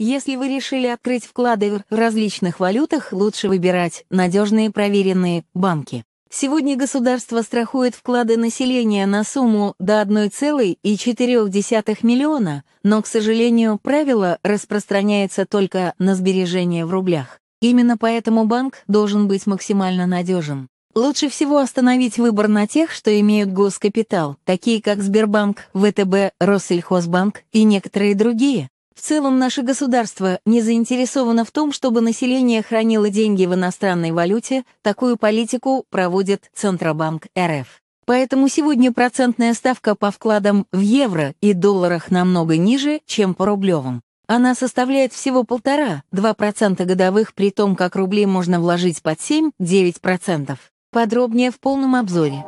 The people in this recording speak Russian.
Если вы решили открыть вклады в различных валютах, лучше выбирать надежные проверенные банки. Сегодня государство страхует вклады населения на сумму до 1,4 миллиона, но, к сожалению, правило распространяется только на сбережения в рублях. Именно поэтому банк должен быть максимально надежен. Лучше всего остановить выбор на тех, что имеют госкапитал, такие как Сбербанк, ВТБ, Россельхозбанк и некоторые другие. В целом наше государство не заинтересовано в том, чтобы население хранило деньги в иностранной валюте, такую политику проводит Центробанк РФ. Поэтому сегодня процентная ставка по вкладам в евро и долларах намного ниже, чем по рублевым. Она составляет всего 1,5-2% годовых, при том, как рублей можно вложить под 7-9%. Подробнее в полном обзоре.